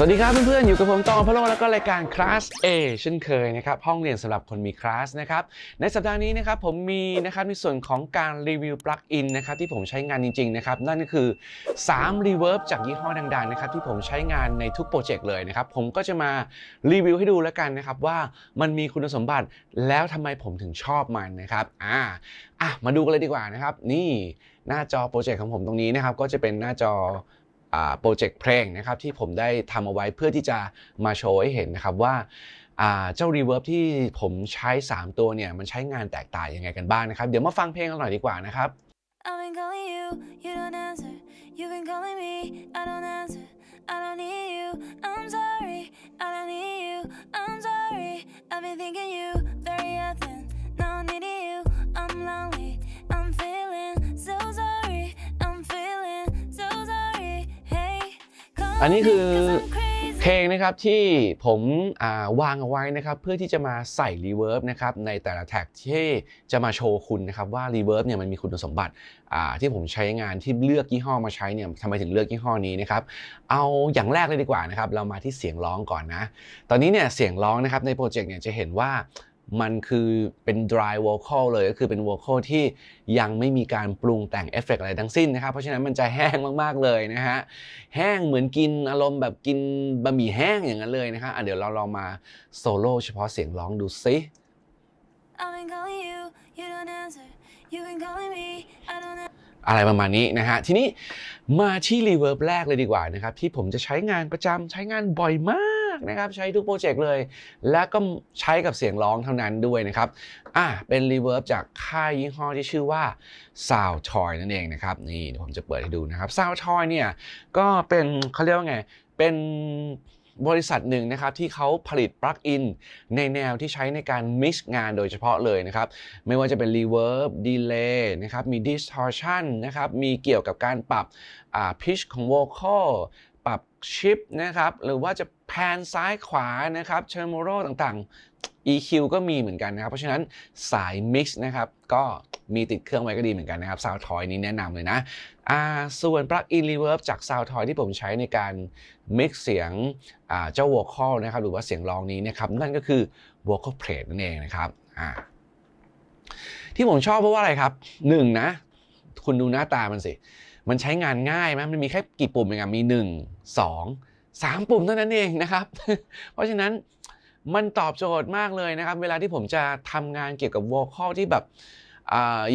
สวัสดีครับเพื่อนๆ อยู่กับผมตองพะโลแล้วก็รายการคลาส A เช่นเคยนะครับ ห้องเรียนสำหรับคนมีคลาสนะครับในสัปดาห์นี้นะครับผมมีนะครับในส่วนของการรีวิวปลั๊กอินนะครับ ที่ผมใช้งานจริงๆนะครับ นั่นก็คือ3เวิร์บจากยี่ห้อดังๆนะครับที่ผมใช้งานในทุกโปรเจกต์เลยนะครับ ผมก็จะมารีวิวให้ดูแล้วกันนะครับว่ามันมีคุณสมบัติแล้วทำไมผมถึงชอบมันนะครับอ่าอ่ะมาดูกันเลยดีกว่านะครับนี่หน้าจอโปรเจกต์ของผมตรงนี้นะครับก็จะเป็นหน้าจอโปรเจกต์เพลงนะครับที่ผมได้ทำเอาไว้เพื่อที่จะมาโชว์ให้เห็นนะครับว่าเจ้า Reverb ที่ผมใช้ 3 ตัวเนี่ยมันใช้งานแตกต่างยังไงกันบ้างนะครับ เดี๋ยวมาฟังเพลงกันหน่อยดีกว่านะครับ I've been calling you, you don't answer. You've been calling me, I don't answer. I don't need you, I'm sorry. I don't need you, I'm sorry. I've been thinking you very often. Now I need you, I'm lonely. I'm feeling so sorry. อันนี้คือเพลงนะครับที่ผมวางเอาไว้นะครับเพื่อที่จะมาใส่รีเวิร์บนะครับในแต่ละแท็กที่จะมาโชว์คุณนะครับว่ารีเวิร์บเนี่ยมันมีคุณสมบัติที่ผมใช้งานที่เลือกยี่ห้อมาใช้เนี่ยทำไมถึงเลือกยี่ห้อนี้นะครับเอาอย่างแรกเลยดีกว่านะครับเรามาที่เสียงร้องก่อนนะ ตอนนี้เนี่ยเสียงร้องนะครับในโปรเจกต์เนี่ยจะเห็นว่ามันคือเป็น dry vocal เลยก็คือเป็น vocal ที่ยังไม่มีการปรุงแต่งเอฟเฟกอะไรทั้งสิ้นนะครับเพราะฉะนั้นมันจะแห้งมากๆ เลยนะฮะ แห้งเหมือนกินอารมณ์แบบกินบะหมี่แห้งอย่างนั้นเลยนะครับเดี๋ยวเราลองมาโซโล่เฉพาะเสียงร้องดูซิ อะไรประมาณนี้นะฮะ ทีนี้มาที่รีเวิร์บแรกเลยดีกว่านะครับ ที่ผมจะใช้งานประจำใช้งานบ่อยมากากนะครับใช้ทุกโปรเจกต์เลย และก็ใช้กับเสียงร้องเท่านั้นด้วยนะครับอ่ะเป็นรีเวิร์บจากค่ายยี่ห้อที่ชื่อว่า Sound Toy นั่นเองนะครับ นี่ผมจะเปิดให้ดูนะครับ Sound Toy เนี่ยก็เป็นเขาเรียกว่าไงเป็นบริษัทหนึ่งนะครับที่เขาผลิตปลั๊กอินในแนวที่ใช้ในการมิกซ์งานโดยเฉพาะเลยนะครับ ไม่ว่าจะเป็นรีเวิร์บดีเลย์นะครับมีดิสทอร์ชันนะครับมีเกี่ยวกับการปรับพิชของโวคอลรับชิปนะครับหรือว่าจะแพนซ้ายขวานะครับเชอร์โมโรต่างๆ EQ ก็มีเหมือนกันนะครับเพราะฉะนั้นสาย Mix นะครับก็มีติดเครื่องไว้ก็ดีเหมือนกันนะครับซาวทอยนี้แนะนำเลยนะอ่าส่วนปลั๊กอินรีเวิร์บจากซาวทอยที่ผมใช้ในการ Mix เสียงอ่าเจ้า v o คอลนะครับหรือว่าเสียงร้องนี้นะครับนั่นก็คือ Vocal Plate นั่นเองนะครับอ่าที่ผมชอบเพราะว่าอะไรครับหนึ่งนะ คุณดูหน้าตามันสิมันใช้งานง่ายไหมมันมีแค่กี่ปุ่มเองอะมี 1 2 3 ปุ่มเท่านั้นเองนะครับ เพราะฉะนั้นมันตอบโจทย์มากเลยนะครับ เวลาที่ผมจะทำงานเกี่ยวกับวอลคอที่แบบ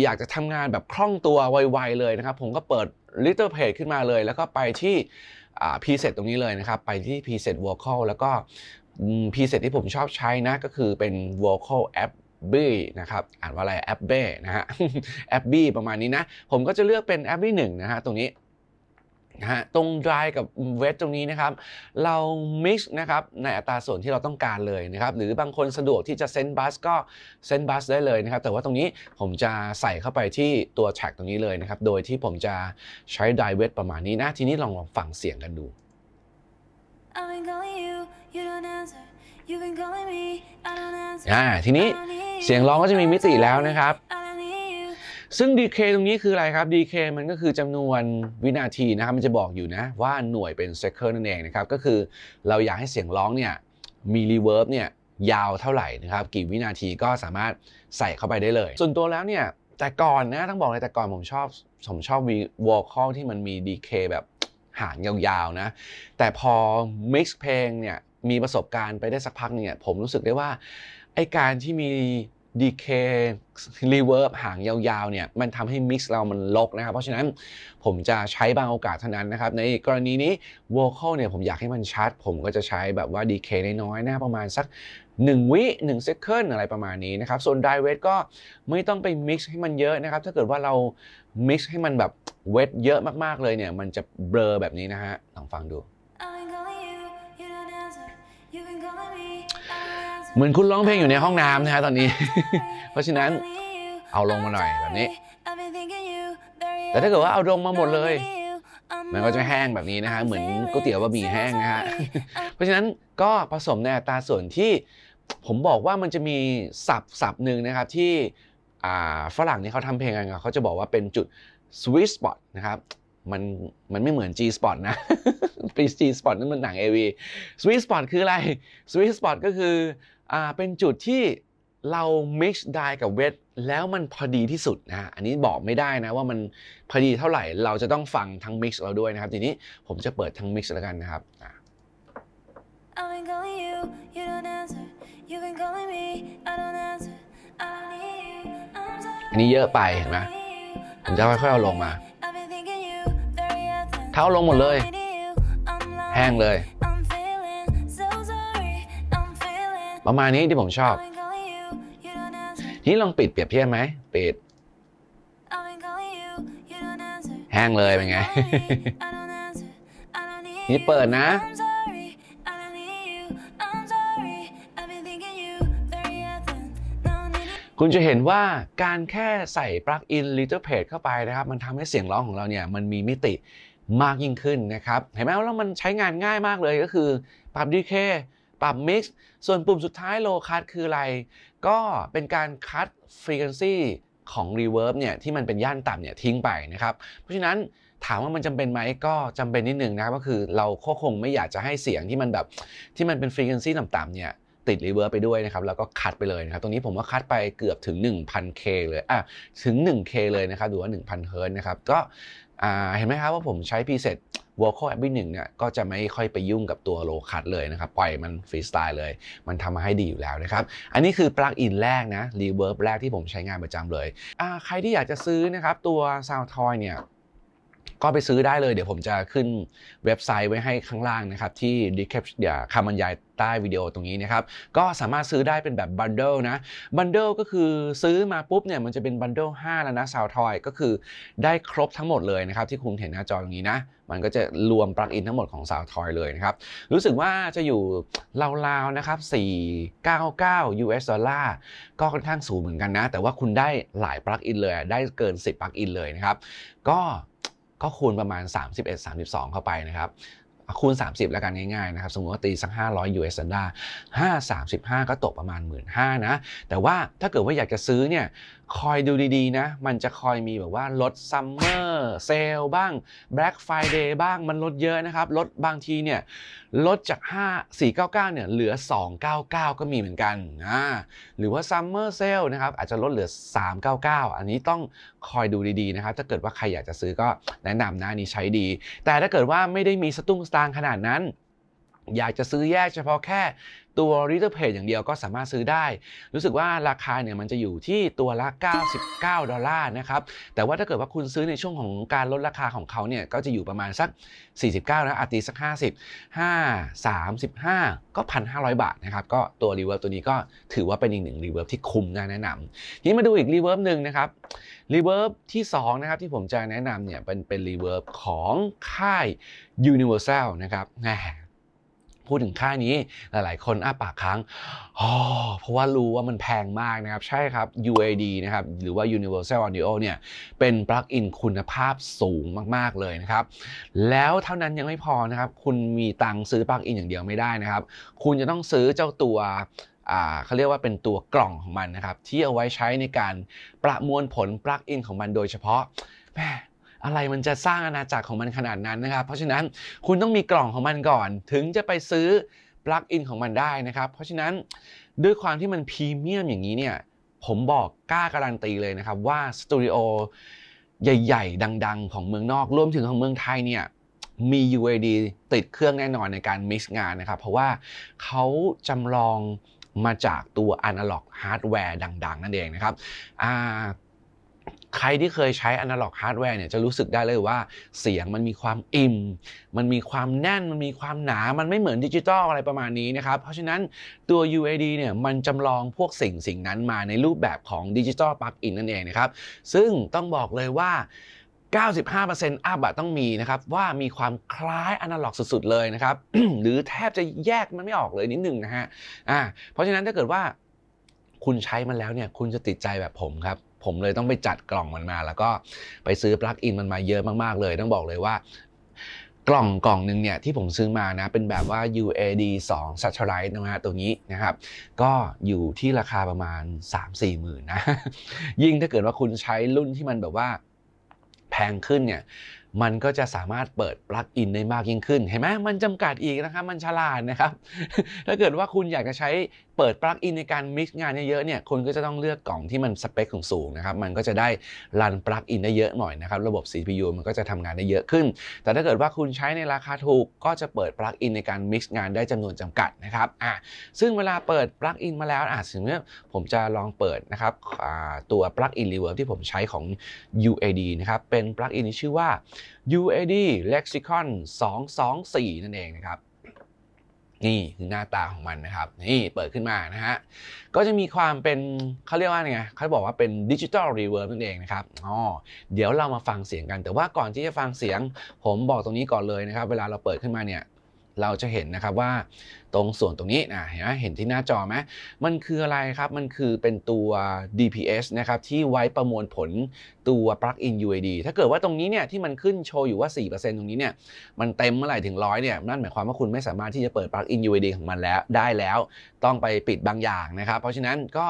อยากจะทำงานแบบคล่องตัวไวๆเลยนะครับ ผมก็เปิด Little Page ขึ้นมาเลย แล้วก็ไปที่ preset ตรงนี้เลยนะครับ ไปที่ preset vocal แล้วก็ preset ที่ผมชอบใช้นะก็คือเป็น vocal app บี้นะครับอ่านว่าอะไรแอปเบ้นะฮะแอปบี้ประมาณนี้นะผมก็จะเลือกเป็นแอปบี้หนึ่งนะฮะตรงนี้นะฮะตรง dry กับ wet ตรงนี้นะครับ เรา mix นะครับในอัตราส่วนที่เราต้องการเลยนะครับหรือบางคนสะดวกที่จะ send bus ก็ send bus ได้เลยนะครับแต่ว่าตรงนี้ผมจะใส่เข้าไปที่ตัว track ตรงนี้เลยนะครับโดยที่ผมจะใช้ dry wet ประมาณนี้นะทีนี้ลองลองฟังเสียงกันดูอ่าทีนี้เสียงร้องก็จะมีมิติแล้วนะครับ ซึ่ง DK ตรงนี้คืออะไรครับ DK มันก็คือจำนวนวินาทีนะครับ มันจะบอกอยู่นะว่าหน่วยเป็นเซคเคิลนั่นเองนะครับ ก็คือเราอยากให้เสียงร้องเนี่ย มีรีเวิร์บเนี่ย ยาวเท่าไหร่นะครับ กี่วินาทีก็สามารถใส่เข้าไปได้เลย ส่วนตัวแล้วเนี่ย แต่ก่อนนะต้องบอกเลยแต่ก่อนผมชอบ ผมชอบวีวอลคอลที่มันมีดีเคแบบหางยาวๆนะ แต่พอมิกซ์เพลงเนี่ยมีประสบการณ์ไปได้สักพักเนี่ย ผมรู้สึกได้ว่าไอการที่มีดีเครีเวิร์บหางยาวๆเนี่ยมันทำให้มิกซ์เรามันลกนะครับเพราะฉะนั้นผมจะใช้บางโอกาสเท่านั้นนะครับในกรณีนี้วอล a l เนี่ยผมอยากให้มันชัดผมก็จะใช้แบบว่าดีเคน้อยๆนะประมาณสัก 1 วิ1เซคเคิลอะไรประมาณนี้นะครับส่วนไดเวทก็ไม่ต้องไปมิกซ์ให้มันเยอะนะครับถ้าเกิดว่าเรามิกซ์ให้มันแบบเวทเยอะมากๆเลยเนี่ยมันจะเบลอแบบนี้นะฮะลองฟังดูเหมือนคุณร้องเพลงอยู่ในห้องน้ำนะฮะตอนนี้ เพราะฉะนั้นเอาลงมาหน่อยแบบนี้ แต่ถ้าเกิดว่าเอาลงมาหมดเลย มันก็จะแห้งแบบนี้นะฮะเหมือนก๋วยเตี๋ยวบะหมี่แห้งนะฮะ เพราะฉะนั้นก็ผสมในอัตราส่วนที่ผมบอกว่ามันจะมีสับสับหนึ่งนะครับที่ฝรั่งนี่เขาทำเพลงกันเขาจะบอกว่าเป็นจุด sweet spot นะครับ มันมันไม่เหมือน G spot นะี G spot นั่นมันหนัง AV sweet spot คืออะไร sweet spot ก็คืออ่าเป็นจุดที่เรา mix ได้กับเวทแล้วมันพอดีที่สุดนะอันนี้บอกไม่ได้นะ ว่ามันพอดีเท่าไหร่ เราจะต้องฟังทั้ง mix เราด้วยนะครับทีนี้ผมจะเปิดทั้ง mix แล้วกันนะครับอ you, a n c a l l me, I don't answer. I n e e d you. I'm sorry. อันนี้เยอะไปเห็นไหมผมจะค่อยๆ เอาลงมา เท้าลงหมดเลย แห้งเลยประมาณนี้ที่ผมชอบ นี่ลองปิดเปรียบเทียบไหม ปิด แห้งเลยเป็นไง นี่เปิดนะ คุณจะเห็นว่าการแค่ใส่ปลั๊กอินลิเทอร์เพจเข้าไปนะครับ มันทำให้เสียงร้องของเราเนี่ย มันมีมิติมากยิ่งขึ้นนะครับ เห็นไหมว่ามันใช้งานง่ายมากเลยก็คือ ปรับดีเคปรับมิกซ์ส่วนปุ่มสุดท้ายโลคั t คืออะไร ก็เป็นการคัดฟรีเควนซีของรีเวิร์บเนี่ยที่มันเป็นย่านต่ำเนี่ยทิ้งไปนะครับ เพราะฉะนั้นถามว่ามันจำเป็นไหมก็จำเป็นนิดนึงนะครับก็คือเราวบคงไม่อยากจะให้เสียงที่มันแบบที่มันเป็นฟรีเควนซีต่ำๆเนี่ยติดรีเวิร์บไปด้วยนะครับแล้วก็คัดไปเลยนะครับตรงนี้ผมว่าคัดไปเกือบถึง 1,000K เลยอ่ะถึง 1K เลยนะครับ ดูว่า1,000เฮิร์ตนะครับก็เห็นไหมครับว่าผมใช้ p ีเซ็วอลค v o c หนึ่งเนี่ยก็จะไม่ค่อยไปยุ่งกับตัวโลคัดเลยนะครับ ปล่อยมันฟรีสไตล์เลย มันทำมาให้ดีอยู่แล้วนะครับ อันนี้คือปลั๊กอินแรกนะรีเวิร์บแรกที่ผมใช้งานประจำเลย ใครที่อยากจะซื้อนะครับ ตัวซาวทอยเนี่ยก็ไปซื้อได้เลยเดี๋ยวผมจะขึ้นเว็บไซต์ไว้ให้ข้างล่างนะครับ ที่ดีแคปอย่าคำบรรยายใต้วิดีโอตรงนี้นะครับ ก็สามารถซื้อได้เป็นแบบบันเดิลนะบันเดิลก็คือซื้อมาปุ๊บเนี่ยมันจะเป็นบันเดิล5แล้วนะซาวทอยก็คือได้ครบทั้งหมดเลยนะครับ ที่คุณเห็นหน้าจอตรงนี้นะ มันก็จะรวมปลั๊กอินทั้งหมดของซาวทอยเลยนะครับ รู้สึกว่าจะอยู่ราวๆนะครับ499 US ดอลลาร์ก็ค่อนข้างสูงเหมือนกันนะ แต่ว่าคุณได้หลายปลั๊กอินเลย ได้เกิน10ปลั๊กอินเลยนะครับก็ก็คูณประมาณ 31 32 เข้าไปนะครับ คูณ 30 แล้วกันง่ายๆนะครับสมมติว่าตีสัก500 US ดอลลาร์535 ก็ตกประมาณ1 5ื่นนะ แต่ว่าถ้าเกิดว่าอยากจะซื้อเนี่ยคอยดูดีๆนะ มันจะคอยมีแบบว่าลดซัมเมอร์เซลบ้าง Black Friday บ้าง มันลดเยอะนะครับ ลดบางทีเนี่ยลดจาก 5 499เนี่ยเหลือ 299 ก็มีเหมือนกันนะหรือว่าซัมเมอร์เซลนะครับอาจจะลดเหลือ 399 อันนี้ต้องคอยดูดีๆนะครับถ้าเกิดว่าใครอยากจะซื้อก็แนะนำนะนี้ใช้ดี แต่ถ้าเกิดว่าไม่ได้มีสตุ้งสตางขนาดนั้นอยากจะซื้อแยกเฉพาะแค่ตัว r e a i l Page อย่างเดียวก็สามารถซื้อได้ รู้สึกว่าราคาเนี่ยมันจะอยู่ที่ตัวละ 99 ดอลลาร์นะครับแต่ว่าถ้าเกิดว่าคุณซื้อในช่วงของการลดราคาของเขาเนี่ยก็จะอยู่ประมาณสัก 49นะอาตีสัก50 5 35 ก็ 1,500 บาทนะครับก็ตัวรีเวิร์ตัวนี้ก็ถือว่าเป็นอีกหนึ่งรีเวิร์ที่คุ้มนะแนะนำทีนี้มาดูอีกรีเวิร์หนึ่งนะครับรีเวิร์ที่2นะครับที่ผมจะแนะนำเนี่ยเป็นเป็นรีเวิร์ของค่าย Universal นะครับพูดถึงค่านี้หลาย ๆ คนอ้าปากค้างเพราะว่ารู้ว่ามันแพงมากนะครับ ใช่ครับ UAD นะครับ หรือว่า Universal Audio เนี่ยเป็นปลั๊กอินคุณภาพสูงมาก ๆ เลยนะครับ แล้วเท่านั้นยังไม่พอนะครับ คุณมีตังค์ซื้อปลั๊กอินอย่างเดียวไม่ได้นะครับ คุณจะต้องซื้อเจ้าตัวเขาเรียกว่าเป็นตัวกล่องของมันนะครับ ที่เอาไว้ใช้ในการประมวลผลปลั๊กอินของมันโดยเฉพาะแมอะไรมันจะสร้างอาณาจักรของมันขนาดนั้นนะครับ เพราะฉะนั้นคุณต้องมีกล่องของมันก่อนถึงจะไปซื้อปลั๊กอินของมันได้นะครับ เพราะฉะนั้นด้วยความที่มันพรีเมียมอย่างนี้เนี่ยผมบอกกล้าการันตีเลยนะครับว่าสตูดิโอใหญ่ ๆ ดัง ๆ ของเมืองนอกรวมถึงของเมืองไทยเนี่ยมี UAD ติดเครื่องแน่นอนในการมิกซ์งานนะครับเพราะว่าเขาจำลองมาจากตัวอนาล็อกฮาร์ดแวร์ดัง ๆ นั่นเองนะครับใครที่เคยใช้อนาล็อกฮาร์ดแวร์เนี่ยจะรู้สึกได้เลยว่า เสียงมันมีความอิ่ม มันมีความแน่น มันมีความหนา มันไม่เหมือนดิจิตอลอะไรประมาณนี้นะครับ เพราะฉะนั้นตัว UAD เนี่ยมันจำลองพวกสิ่งสิ่งนั้นมาในรูปแบบของดิจิตอลปลั๊กอินนั่นเองนะครับ ซึ่งต้องบอกเลยว่า 95%อัพอะต้องมีนะครับว่ามีความคล้ายอนาล็อกสุดๆ เลยนะครับ หรือแทบจะแยกมันไม่ออกเลยนิดหนึ่งนะฮะ อ่า เพราะฉะนั้นถ้าเกิดว่า คุณใช้มันแล้วเนี่ย คุณจะติดใจแบบผมครับผมเลยต้องไปจัดกล่องมันมาแล้วก็ไปซื้อปลั๊กอิน มันมาเยอะมากๆเลย ต้องบอกเลยว่า กล่องกล่องหนึ่งเนี่ยที่ผมซื้อมานะเป็นแบบว่า UAD 2 s a t e l i t e นะฮะตัวนี้นะครับ ก็อยู่ที่ราคาประมาณ3-4หมื่นนะยิ่งถ้าเกิดว่าคุณใช้รุ่นที่มันแบบว่าแพงขึ้นเนี่ยมันก็จะสามารถเปิดปลั๊กอินได้มากยิ่งขึ้น เห็นไหมมันจำกัดอีกนะครับมันฉลาดนะครับ ถ้าเกิดว่าคุณอยากจะใช้เปิดปลั๊กอินในการมิกซ์งานเยอะๆเนี่ยคุณก็จะต้องเลือกกล่องที่มันสเปคสูงนะครับมันก็จะได้รันปลั๊กอินได้เยอะ หน่อยนะครับระบบ CPU มันก็จะทำงานได้เยอะขึ้น แต่ถ้าเกิดว่าคุณใช้ในราคาถูก ก็จะเปิดปลั๊กอินในการมิกซ์งานได้จำนวนจำกัดนะครับอ่ะซึ่งเวลาเปิดปลั๊กอินมาแล้วอ่ะสิ่งนี้ผมจะลองเปิดนะครับตัวปลั๊กอินรีเวิร์ที่ผมใช้ของ UAD นะครับเป็นปลั๊กอินที่ชื่อว่า UAD Lexicon 224 นั่นเองนะครับนี่คือหน้าตาของมันนะครับนี่เปิดขึ้นมานะฮะก็จะมีความเป็นเขาเรียกว่าไงเขาบอกว่าเป็นดิจิทัลรีเวิร์บนั่นเองนะครับอ๋อเดี๋ยวเรามาฟังเสียงกัน แต่ว่าก่อนที่จะฟังเสียง ผมบอกตรงนี้ก่อนเลยนะครับเวลาเราเปิดขึ้นมาเนี่ยเราจะเห็นนะครับว่าตรงส่วนตรงนี้นะเห็นไหมเห็นที่หน้าจอไหมมันคืออะไรครับมันคือเป็นตัว DPS นะครับที่ไว้ประมวลผลตัว Plug-in u a d ถ้าเกิดว่าตรงนี้เนี่ยที่มันขึ้นโชว์อยู่ว่า 4%ตรงนี้เนี่ยมันเต็มเมื่อไหร่ถึงร้อยเนี่ย นั่นหมายความว่าคุณไม่สามารถที่จะเปิด Plug-in u a d ของมันแล้วได้แล้วต้องไปปิดบางอย่างนะครับ เพราะฉะนั้นก็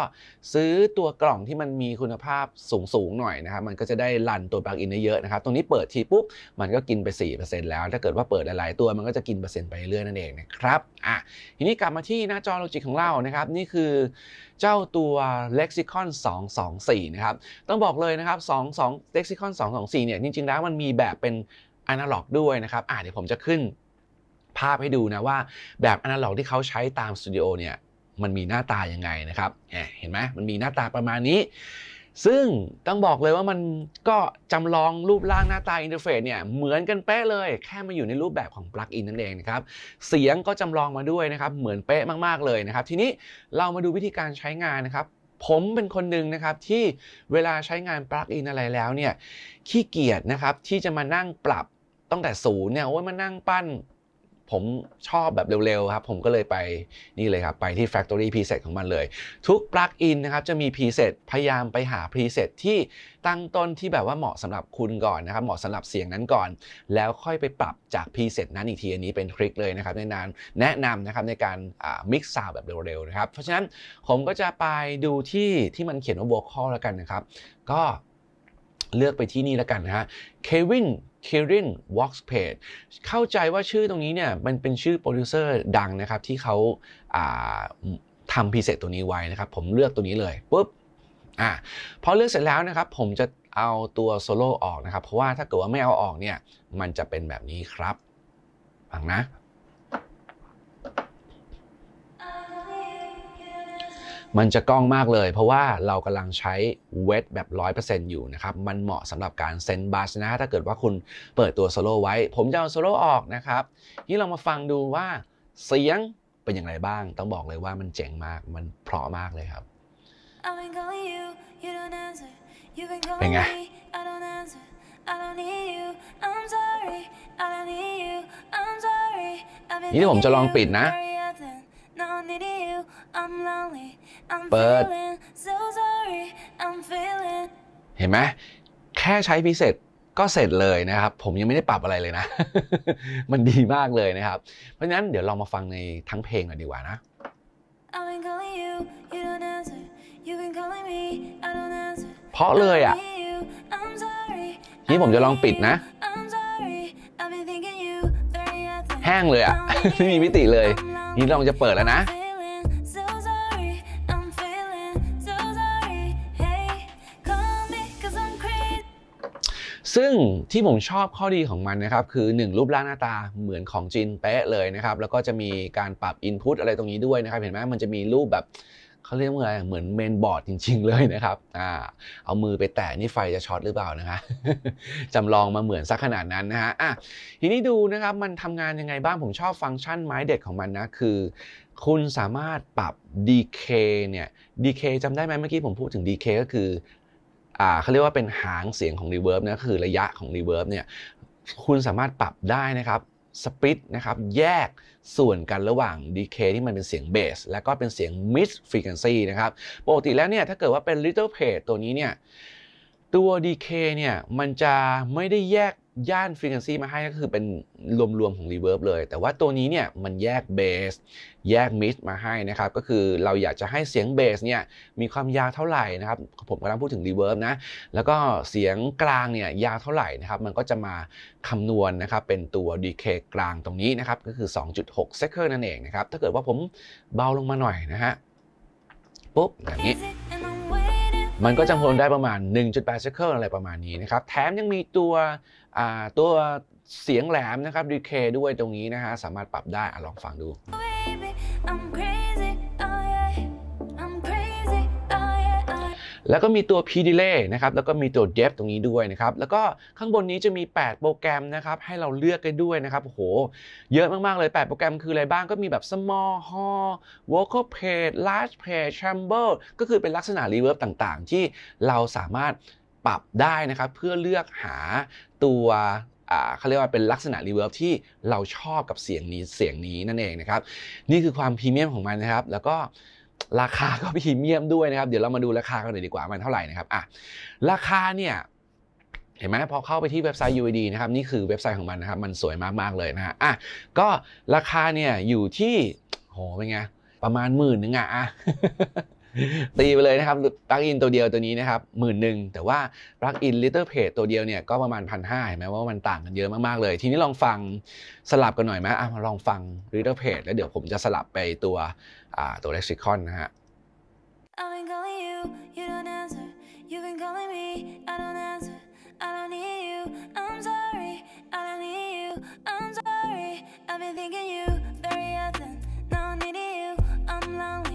ซื้อตัวกล่องที่มันมีคุณภาพสูงๆหน่อยนะครับมันก็จะได้รันตัว Plug-in ได้เยอะนะครับตรงนี้เปิดทีปุ๊บมันก็กินไป4%แล้วถ้าเกิดว่าเปิดหลายๆตัวมันก็จะกินเปอร์เซ็นต์ไปเรื่อยนั่นเองนะครับอ่ะทีนี้กลับมาที่หน้าจอโลจิกของเรานะครับนี่คือเจ้าตัว lexicon 224 นะครับต้องบอกเลยนะครับ 22 lexicon 224 เนี่ยจริงๆ แล้วมันมีแบบเป็นอนาล็อกด้วยนะครับอ่าเดี๋ยวผมจะขึ้นภาพให้ดูนะว่าแบบอนาล็อกที่เขาใช้ตามสตูดิโอเนี่ยมันมีหน้าตายังไงนะครับเห็นไหมมันมีหน้าตาประมาณนี้ซึ่งต้องบอกเลยว่ามันก็จำลองรูปร่างหน้าตาอินเทอร์เฟซเนี่ยเหมือนกันเป๊ะเลย แค่มาอยู่ในรูปแบบของปลั๊กอินนั่นเองนะครับเสียงก็จำลองมาด้วยนะครับเหมือนเป๊ะมากๆเลยนะครับทีนี้เรามาดูวิธีการใช้งานนะครับ ผมเป็นคนหนึ่งนะครับที่เวลาใช้งานปลั๊กอินอะไรแล้วเนี่ยขี้เกียจนะครับที่จะมานั่งปรับตั้งแต่ศูนย์เนี่ยโอ้ยมานั่งปั้นผมชอบแบบเร็วๆครับ ผมก็เลยไปนี่เลยครับไปที่ Factory Preset ของมันเลย ทุกปลั๊กอินนะครับจะมี Preset พยายามไปหา Preset ที่ตั้งต้นที่แบบว่าเหมาะสำหรับคุณก่อนนะครับ เหมาะสำหรับเสียงนั้นก่อน แล้วค่อยไปปรับจาก Preset นั้นอีกที อันนี้เป็นคลิกเลยนะครับแนะนำแนะนำนะครับในการมิกซ์ซาวแบบเร็วๆนะครับเพราะฉะนั้นผมก็จะไปดูที่ที่มันเขียนว่า vocal แล้วกันนะครับ ก็เลือกไปที่นี่แล้วกันนะฮะ Kevin ค i รินวอล k s เพ g e เข้าใจว่าชื่อตรงนี้เนี่ย มันเป็นชื่อโปรดิวเซอร์ดังนะครับที่เขาทำพรีเซตตัวนี้ไว้นะครับ ผมเลือกตัวนี้เลยปุ๊บอ่าพอเลือกเสร็จแล้วนะครับ ผมจะเอาตัวโซโล่ออกนะครับ เพราะว่าถ้าเกิดว่าไม่เอาออกเนี่ย มันจะเป็นแบบนี้ครับฟังนะมันจะกล้องมากเลยเพราะว่าเรากำลังใช้เวทแบบ 100%อยู่นะครับ มันเหมาะสำหรับการเซนบัสนะ ถ้าเกิดว่าคุณเปิดตัวโซโล่ไว้ ผมจะเอาโซโล่ออกนะครับนี่เรามาฟังดูว่าเสียงเป็นอย่างไรบ้าง ต้องบอกเลยว่ามันเจ๋งมากมันเพราะมากเลยครับเป็นไงนี่ผมจะลองปิดนะเปิดเห็นไหมแค่ใช้พิเศษก็เสร็จเลยนะครับผมยังไม่ได้ปรับอะไรเลยนะ มันดีมากเลยนะครับ เพราะฉะนั้นเดี๋ยวลองมาฟังในทั้งเพลงกันดีกว่านะ เพราะเลยอ่ะนี่ผมจะลองปิดนะแห้งเลยอะไม่มีมิติเลย นี่ลองจะเปิดแล้วนะ ซึ่งที่ผมชอบข้อดีของมันนะครับคือ 1 รูปร่างหน้าตาเหมือนของจีนเป๊ะเลยนะครับ แล้วก็จะมีการปรับอินพุตอะไรตรงนี้ด้วยนะครับ เห็นไหมมันจะมีรูปแบบเขาเรียกว่าอะไรเหมือนเมนบอร์ดจริงๆ เลยนะครับอ่าเอามือไปแตะนี่ไฟจะช็อตหรือเปล่านะฮะจำลองมาเหมือนสักขนาดนั้นนะฮะอ่ะทีนี้ดูนะครับมันทำงานยังไงบ้าง ผมชอบฟังก์ชันไม้เด็ดของมันนะ คือ คุณสามารถปรับ DK เนี่ย DK จำได้ไหมเมื่อกี้ผมพูดถึง DK ก็คืออ่าเขาเรียกว่าเป็นหางเสียงของ reverb นะคือระยะของ reverb เนี่ยคุณสามารถปรับได้นะครับสปิตนะครับแยกส่วนกันระหว่างดีเคที่มันเป็นเสียงเบสและก็เป็นเสียงมิดฟรีเควนซีนะครับปกติแล้วเนี่ยถ้าเกิดว่าเป็นลิตเติ้ลเพจตัวนี้เนี่ย ตัวดีเคเนี่ยมันจะไม่ได้แยกย่านฟรีแคนซีมาให้ก็คือเป็นรวมๆของรีเวิร์บเลย แต่ว่าตัวนี้เนี่ยมันแยกเบสแยกมิดมาให้นะครับ ก็คือเราอยากจะให้เสียงเบสเนี่ยมีความยาวเท่าไหร่นะครับผมกำลังพูดถึงรีเวิร์บนะ แล้วก็เสียงกลางเนี่ยยาวเท่าไหร่นะครับมันก็จะมาคำนวณนนะครับเป็นตัวดีเคกลางตรงนี้นะครับก็คือ 2.6เซคเคิลนั่นเองนะครับถ้าเกิดว่าผมเบาลงมาหน่อยนะฮะปุ๊บแบบนี้ มันก็จำพวลได้ประมาณ 1.8เซคเคิลอะไรประมาณนี้นะครับแถมยังมีตัวตัวเสียงแหลมนะครับดีเคด้วยตรงนี้นะฮะสามารถปรับได้อลองฟังดู แล้วก็มีตัว P delay นะครับแล้วก็มีตัว depth ตรงนี้ด้วยนะครับ แล้วก็ข้างบนนี้จะมี 8 โปรแกรมนะครับให้เราเลือกกันด้วยนะครับโอ้โห เยอะมากๆเลย 8 โปรแกรมคืออะไรบ้างก็มีแบบ small hall vocal page large page chamber ก็คือเป็นลักษณะ reverb ต่างๆ ที่เราสามารถปรับได้นะครับเพื่อเลือกหาตัวเขาเรียกว่าเป็นลักษณะรีเวิร์บที่เราชอบกับเสียงนี้เสียงนี้นั่นเองนะครับนี่คือความพรีเมียมของมันนะครับ แล้วก็ราคาก็พรีเมียมด้วยนะครับเดี๋ยวเรามาดูราคากันหน่อยดีกว่ามันเท่าไหร่นะครับอ่ะราคาเนี่ยเห็นไหมพอเข้าไปที่เว็บไซต์ u a d นะครับนี่คือเว็บไซต์ของมันนะครับมันสวยมากๆเลยนะฮะอ่ะก็ราคาเนี่ยอยู่ที่โหเป็นไงประมาณหมื่นนึงอะตีไปเลยนะครับปลั๊กอินตัวเดียวตัวนี้นะครับหมื่นหนึ่ง แต่ว่าปลั๊กอินลิเตอร์เพจตัวเดียวเนี่ย ก็ประมาณพันห้าเห็นไหมว่ามันต่างกันเยอะมากๆเลย ทีนี้ลองฟังสลับกันหน่อยไหมอ่ะลองฟังลิเตอร์เพจแล้วเดี๋ยวผมจะสลับไปตัวอ่าตัวเล็กซิคอนนะฮะ I've been thinking you, very often. Now I'm needing you, I'm lonely.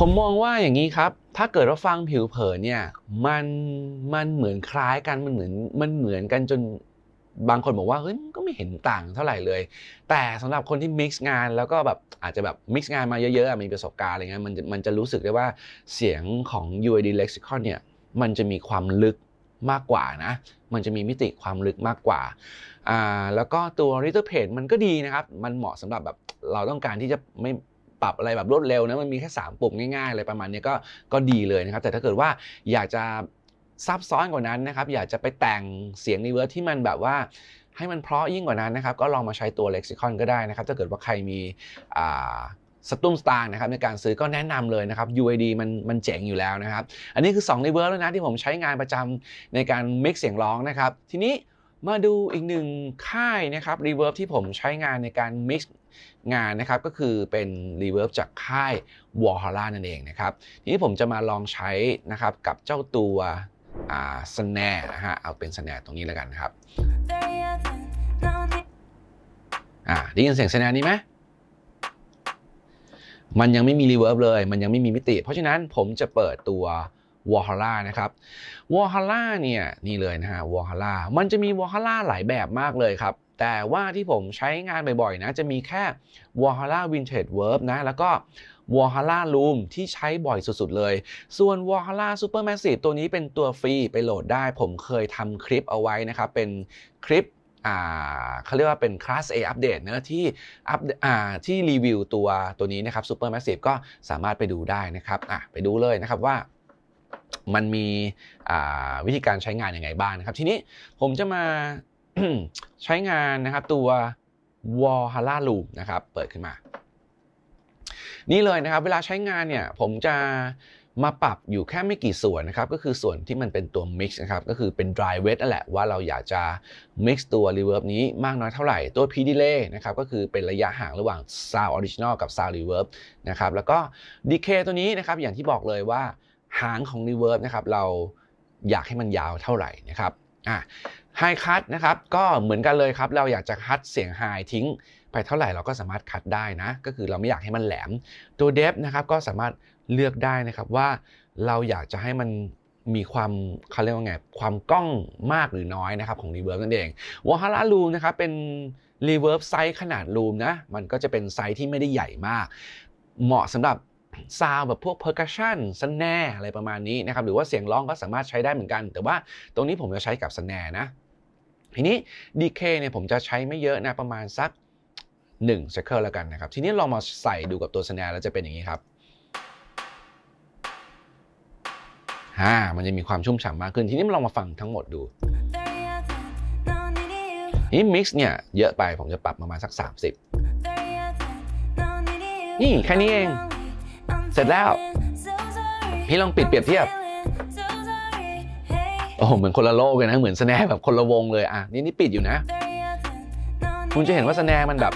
ผมมองว่าอย่างนี้ครับ ถ้าเกิดว่าฟังผิวเผินเนี่ย มัน มันเหมือนคล้ายกัน มันเหมือน มันเหมือนกันจนบางคนบอกว่า เฮ้ย ก็ไม่เห็นต่างเท่าไหร่เลย แต่สำหรับคนที่มิกซ์งานแล้วก็แบบ อาจจะแบบมิกซ์งานมาเยอะๆมีประสบการณ์อะไรเงี้ย มันมันจะรู้สึกได้ว่าเสียงของ u a d Lexicon เนี่ย มันจะมีความลึกมากกว่านะ มันจะมีมิติความลึกมากกว่า อ่า แล้วก็ตัว r i t t l e Page มันก็ดีนะครับ มันเหมาะสำหรับแบบเราต้องการที่จะไม่ปรับอะไรแบบรวดเร็วนะ มันมีแค่ 3ปุ่มง่ายๆอะไรประมาณนี้ก็ ก็ดีเลยนะครับ แต่ถ้าเกิดว่า อยากจะซับซ้อนกว่านั้นนะครับ อยากจะไปแต่งเสียงนิเวิร์ที่มันแบบว่าให้มันเพราะยิ่งกว่านั้นนะครับ ก็ลองมาใช้ตัวเล็กซิคอนก็ได้นะครับ ถ้าเกิดว่าใครมีสตุ้มสตางค์นะครับในการซื้อก็แนะนำเลยนะครับ u a d มันมันเจ๋งอยู่แล้วนะครับ อันนี้คือ2งเลเวลแล้วนะที่ผมใช้งานประจำในการ m a k เสียงร้องนะครับ ทีนี้ มาดูอีกหนึ่งค่ายนะครับ r e v e r b ที่ผมใช้งานในการ mix งานนะครับก็คือเป็น r e v e r b จากค่ายวอลฮอล่านั่นเองนะครับ ทีนี้ผมจะมาลองใช้นะครับกับเจ้าตัวสแนนะฮะเอาเป็นสแนนตรงนี้แล้วกันนะครับได้ยินเสียงสแนนนี้ไหมมันยังไม่มีรีเวิร์บเลย มันยังไม่มีมิติ เพราะฉะนั้นผมจะเปิดตัววอลฮาร่านะครับวอลฮาร่าเนี่ยนี่เลยนะฮะวอลฮาร่ามันจะมีวอลฮาร่าหลายแบบมากเลยครับ แต่ว่าที่ผมใช้งานบ่อยๆนะ จะมีแค่วอลฮาร่าวินเทจเวิร์บนะ แล้วก็วอลฮาร่าลูมที่ใช้บ่อยสุดๆเลย ส่วนวอลฮาร่าซูเปอร์แมสซีฟตัวนี้เป็นตัวฟรี ไปโหลดได้ ผมเคยทำคลิปเอาไว้นะครับ เป็นคลิปเขาเรียกว่าเป็นคลาส A อัปเดตเนะที่อัปที่รีวิวตัวตัวนี้นะครับซูเปอร์แมสซีฟก็สามารถไปดูได้นะครับไปดูเลยนะครับว่ามันมีวิธีการใช้งานยังไงบ้างนะครับ ทีนี้ผมจะมาใช้งานนะครับตัว w a l h a l a Loom นะครับเปิดขึ้นมา นี่เลยนะครับเวลาใช้งานเนี่ยผมจะมาปรับอยู่แค่ไม่กี่ส่วนนะครับก็คือส่วนที่มันเป็นตัว mix นะครับก็คือเป็น dry wet นั่นแหละว่าเราอยากจะ mix ตัว reverb นี้มากน้อยเท่าไหร่ตัว p delay นะครับก็คือเป็นระยะห่างระหว่าง sound original กับ sound reverb นะครับแล้วก็ decay ตัวนี้นะครับอย่างที่บอกเลยว่า หางของ reverb นะครับเราอยากให้มันยาวเท่าไหร่นะครับอ่ะ high cut นะครับก็เหมือนกันเลยครับเราอยากจะคัดเสียง high ทิ้งไปเท่าไหร่เราก็สามารถคัดได้นะ ก็คือเราไม่อยากให้มันแหลม ตัวเดฟนะครับก็สามารถเลือกได้นะครับว่าเราอยากจะให้มันมีความเขาเรียกว่าไงความกล้องมากหรือน้อยนะครับของรีเวิร์บนั่นเองวอฮาร่ารูมนะครับเป็นรีเวิร์บไซส์ขนาดรูมนะ มันก็จะเป็นไซส์ที่ไม่ได้ใหญ่มาก เหมาะสำหรับซาวแบบพวก p e r c u ัช i o n สแนร์อะไรประมาณนี้นะครับ หรือว่าเสียงร้องก็สามารถใช้ได้เหมือนกัน แต่ว่าตรงนี้ผมจะใช้กับสแนร์นะทีนี้ดีเคเนี่ยผมจะใช้ไม่เยอะนะประมาณสัก1 c i เคิลแล้วกันนะครับ ทีนี้ลองมาใส่ดูกับตัวสแนร์แล้วจะเป็นอย่างนี้ครับฮ่ามันจะมีความชุ่มฉ่ำมากขึ้นทีนี้มาลองมาฟังทั้งหมดดู นี่มิกซ์เนี่ยเยอะไปผมจะปรับประมาณสัก 30 นี่แค่นี้เอง เสร็จแล้ว พี่ลองปิดเปรียบเทียบ โอ้เหมือนคนละโลกเลยนะเหมือนสแนร์แบบคนละวงเลยอ่ะนี่นี่ปิดอยู่นะ คุณจะเห็นว่าสแนร์มันแบบ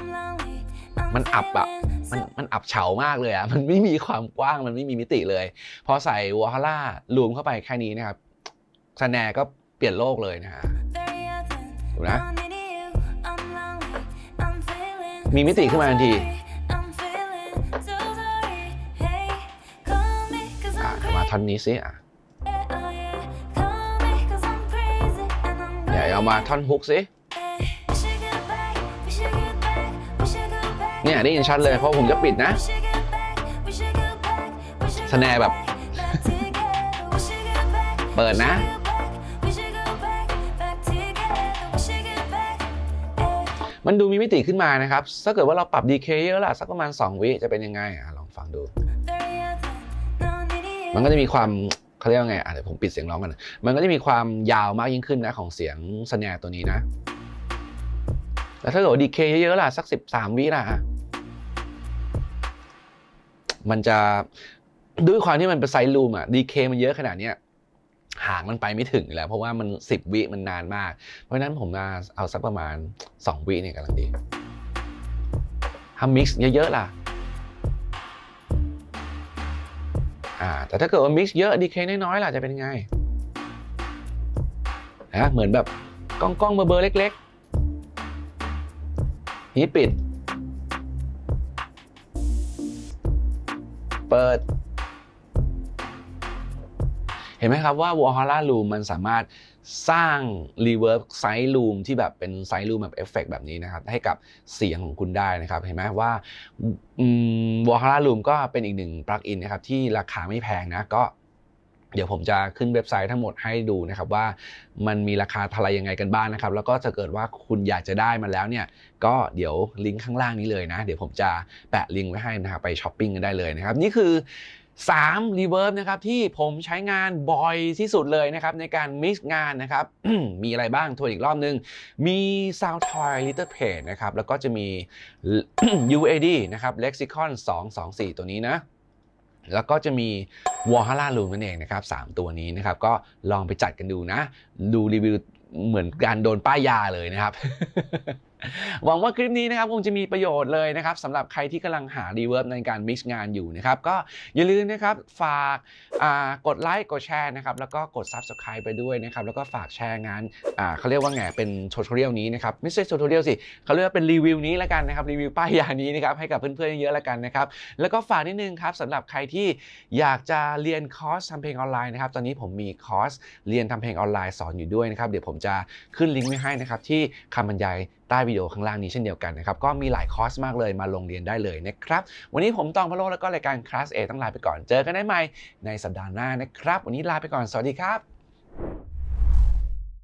มันอับอะมันมันอับเฉามากเลยอะมันไม่มีความกว้างมันไม่มีมิติเลย พอใส่วอลล่ารวมเข้าไปแค่นี้นะครับสแนก็เปลี่ยนโลกเลยนะฮะดูนะมีมิติขึ้นมาทันทีมาท่อนนี้สิอ่ะเดี๋ยวเอามาท่อนฮุกสิเนี่ยได้ยินชัดเลย เพราะ ผม จะปิดนะสแนร์แบบ เปิดนะ มันดูมี มิติขึ้นมานะครับ ถ้าเกิดว่าเราปรับดีเคเยอะล่ะ สักประมาณ 2 วิจะเป็นยังไงอ่ะลองฟังดู มันก็จะมีความเขาเรียกว่าไงอ่ะเดี๋ยว ผม ปิดเสียงร้องกันมันก็จะมีความยาวมากยิ่งขึ้นนะของเสียงสแนร์ตัวนี้นะ แล้วถ้าเกิดว่าดีเคเยอะล่ะสัก 13 วิล่ะมันจะด้วยความที่มันเป็นไซร์ลูมอะดีเคมันเยอะขนาดเนี้ย หางมันไปไม่ถึงแล้วเพราะว่ามัน 10 วิมันนานมาก เพราะฉะนั้นผมมาเอาสักประมาณ 2 วิเนี่ยกำลังดีทำมิกซ์เยอะๆล่ะอ่าแต่ถ้าเกิดว่ามิกซ์เยอะดีเคน้อยๆล่ะจะเป็นไงนะเหมือนแบบกล้องๆเบอร์เล็กๆนี้ปิดเปิด เห็นไหมครับว่าวอลฮาร่ารูมมันสามารถสร้างรีเวิร์บไซส์รูมที่แบบเป็นไซส์รูมแบบเอฟเฟกแบบนี้นะครับ ให้กับเสียงของคุณได้นะครับ เห็นไหมว่าวอลฮาร่ารูมก็เป็นอีกหนึ่งปลั๊กอินนะครับที่ราคาไม่แพงนะ ก็เดี๋ยวผมจะขึ้นเว็บไซต์ทั้งหมดให้ดูนะครับว่ามันมีราคาเท่าไรยังไงกันบ้างนะครับ แล้วก็ถ้าเกิดว่าคุณอยากจะได้มันแล้วเนี่ย ก็เดี๋ยวลิงก์ข้างล่างนี้เลยนะ เดี๋ยวผมจะแปะลิงก์ไว้ให้นะครับไปช้อปปิ้งกันได้เลยนะครับ นี่คือ 3 Reverb นะครับที่ผมใช้งานบ่อยที่สุดเลยนะครับ ในการมิกซ์งานนะครับมีอะไรบ้างทวนอีกรอบนึง มี Sound Toy Little Page นะครับแล้วก็จะมี UAD นะครับ Lexicon 224 ตัวนี้นะแล้วก็จะมีวอลฮาร่าลูนนั่นเองนะครับสตัวนี้นะครับ ก็ลองไปจัดกันดูนะ ดูรีวิวเหมือนการโดนป้ายยาเลยนะครับหวังว่าคลิปนี้นะครับคงจะมีประโยชน์เลยนะครับสำหรับใครที่กำลังหารีเวิร์บในการมิกซ์งานอยู่นะครับก็อย่าลืมนะครับฝากกดไลค์กดแชร์นะครับแล้วก็กด Subscribe ไปด้วยนะครับแล้วก็ฝากแชร์งานเขาเรียกว่าแง่เป็นโชว์ทเรียลนี้นะครับไม่ใช่โชว์ทเรียลสิเขาเรียกว่าเป็นรีวิวนี้ละกันนะครับรีวิวป้ายยานี้นะครับให้กับเพื่อนๆ เยอะๆละกันนะครับแล้วก็ฝากนิดนึงครับสำหรับใครที่อยากจะเรียนคอร์สทำเพลงออนไลน์นะครับตอนนี้ผมมีคอร์สเรียนทำเพลงออนไลน์สอนอยู่ด้วยนะครับเดี๋ยวผมจะขึ้นลิงก์ไว้ให้นะครับที่คำบรรยายใต้วิดีโอข้างล่างนี้เช่นเดียวกันนะครับ ก็มีหลายคอร์สมากเลยมาลงเรียนได้เลยนะครับ วันนี้ผมตองพะโลแล้วก็รายการคลาสเอต้องลาไปก่อนเจอกันได้ใหม่ในสัปดาห์หน้านะครับ วันนี้ลาไปก่อน สวัสดีครับ